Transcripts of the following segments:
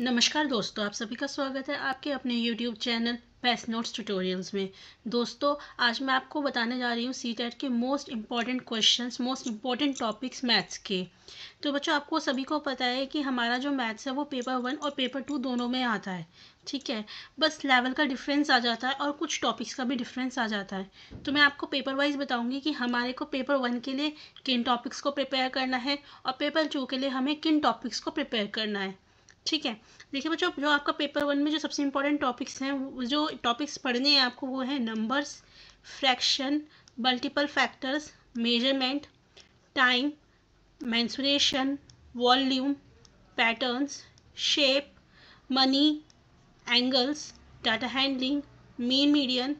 नमस्कार दोस्तों आप सभी का स्वागत है आपके अपने YouTube channel best notes tutorials में दोस्तों आज मैं आपको बताने जा रही हूँ सी टेट e के most important questions most important topics maths के तो बच्चों आपको सभी को पता है कि हमारा जो मैथ्स है वो पेपर वन और पेपर टू दोनों में आता है ठीक है बस लेवल का डिफरेंस आ जाता है और कुछ टॉपिक्स का भी डिफरेंस आ जाता है तो मैं आपको पेपर वाइज बताऊंगी कि हमारे को पेपर वन के लिए किन टॉपिक्स को प्रिपेयर करना है और पेपर टू के लिए हमें किन टॉपिक्स को प्रिपेयर करना है ठीक है देखिए बच्चों जो आपका पेपर वन में जो सबसे इम्पोर्टेंट टॉपिक्स हैं जो टॉपिक्स पढ़ने हैं आपको वो है numbers fraction multiple factors measurement time mensuration volume patterns shape money angles data handling mean median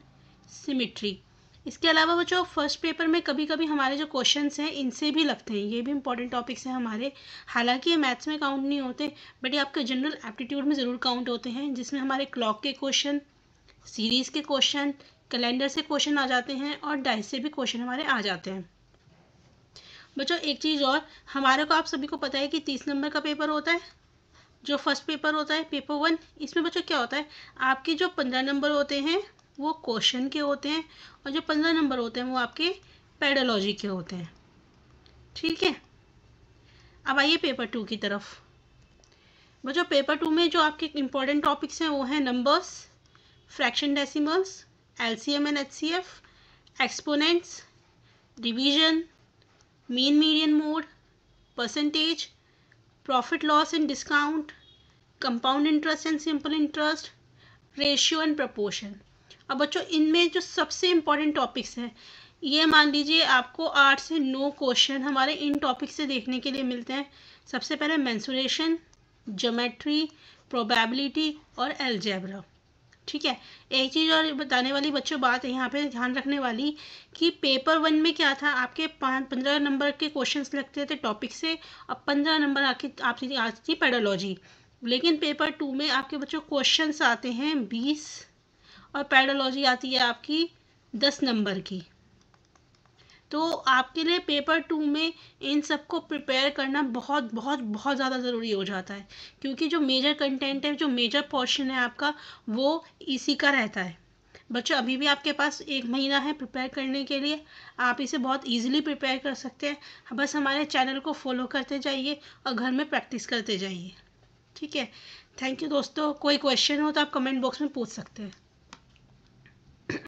symmetry इसके अलावा बच्चों फर्स्ट पेपर में कभी कभी हमारे जो क्वेश्चन हैं इनसे भी लगते हैं ये भी इंपॉर्टेंट टॉपिक्स हैं हमारे हालांकि ये मैथ्स में काउंट नहीं होते बट ये आपके जनरल एप्टीट्यूड में ज़रूर काउंट होते हैं जिसमें हमारे क्लॉक के क्वेश्चन सीरीज़ के क्वेश्चन कैलेंडर से क्वेश्चन आ जाते हैं और डाइस से भी क्वेश्चन हमारे आ जाते हैं बच्चों एक चीज़ और हमारे को आप सभी को पता है कि तीस नंबर का पेपर होता है जो फर्स्ट पेपर होता है पेपर वन इसमें बच्चों क्या होता है आपके जो पंद्रह नंबर होते हैं वो क्वेश्चन के होते हैं और जो पंद्रह नंबर होते हैं वो आपके पेडोलॉजी के होते हैं ठीक है अब आइए पेपर टू की तरफ बच्चों पेपर टू में जो आपके इम्पॉर्टेंट टॉपिक्स हैं वो हैं numbers fraction decimals LCM and HCF exponents division mean median mode percentage profit loss and discount compound interest and simple interest ratio and proportion अब बच्चों इनमें जो सबसे इम्पॉर्टेंट टॉपिक्स हैं ये मान लीजिए आपको आठ से नौ क्वेश्चन हमारे इन टॉपिक से देखने के लिए मिलते हैं सबसे पहले मैंसुरेशन जोमेट्री प्रोबेबिलिटी और एल्जेब्रा ठीक है एक चीज़ और बताने वाली बच्चों बात है यहाँ पे ध्यान रखने वाली कि पेपर वन में क्या था आपके पाँच पंद्रह नंबर के क्वेश्चंस लगते थे टॉपिक से और पंद्रह नंबर आके आपकी आती थी पेडोलॉजी लेकिन पेपर टू में आपके बच्चों क्वेश्चंस आते हैं बीस और पैडोलॉजी आती है आपकी दस नंबर की तो आपके लिए पेपर टू में इन सब को प्रिपेयर करना बहुत बहुत बहुत ज़्यादा ज़रूरी हो जाता है क्योंकि जो मेजर कंटेंट है जो मेजर पोर्शन है आपका वो इसी का रहता है बच्चों अभी भी आपके पास एक महीना है प्रिपेयर करने के लिए आप इसे बहुत इजीली प्रिपेयर कर सकते हैं बस हमारे चैनल को फॉलो करते जाइए और घर में प्रैक्टिस करते जाइए ठीक है थैंक यू दोस्तों कोई क्वेश्चन हो तो आप कमेंट बॉक्स में पूछ सकते हैं